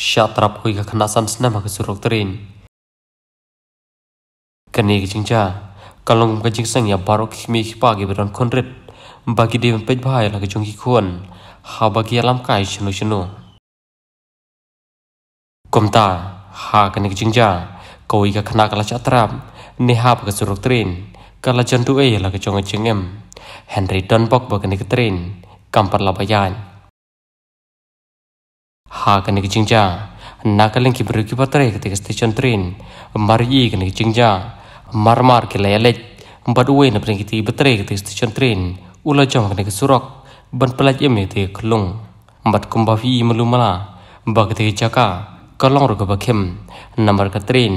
Shatrap koi ka khana sams nam ka surok terin. Kani ka jingja, kalong ka ya barok khimi khipa ki beran konrit, bagi dewan pej bahaya la ka jong ki kuan, ha bagi alam kai shinu shinu. Komta, ha kani ka jingja, kau ika khana kala shatrap, ni ha ka surok terin, kala jandu e ya la ka jong ka jingem. Henry Donbok bakani ka terin, kampar la bayan hakani kijingja nakaling ki beri ketika stasiun train mari kani kijingja marmar ki lelet empat uwe na pring kiti betre ketika stasiun train ula jam kani kesurok ban pelat yem ni te kelung empat kumbafi melumala ba ketika jaka kalong ruga bakem namar ke train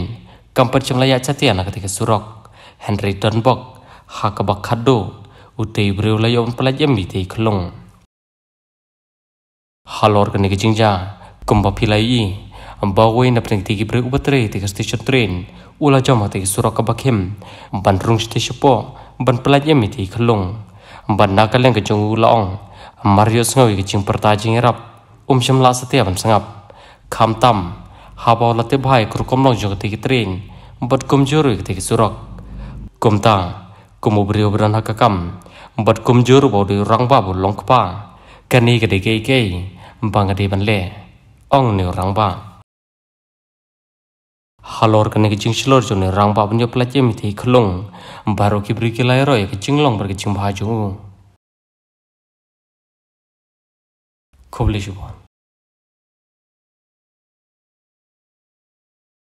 kampar jam layak catiana ketika surok Henry Dunbok hak kado utai beri ulayom pelat yem ni kelung hal organikijingja kumba philai ambawi na preng tigi brek ubatre tiga station train ula jama tigi surakabakem ban rung station po ban pelaj yami ti khlung ban nakaleng kejung ulaong mario sngoi kejing pertajing erap umsham la satya ban sangap kham tam habaw late bhai kurkom nong jong tigi train bat kum juru tigi surak kum ta kum ubri ubran hakakam bat kum juru bodi rang babu longkpa kani kedekei kei bang de ban le ong ne rang ba halor kane ki jing shlor jo ne rang ba ban yo pla che mi thi khlong baro ki bri ki lai ro ye ki jing long bar ki jing ba jo khobli shi bon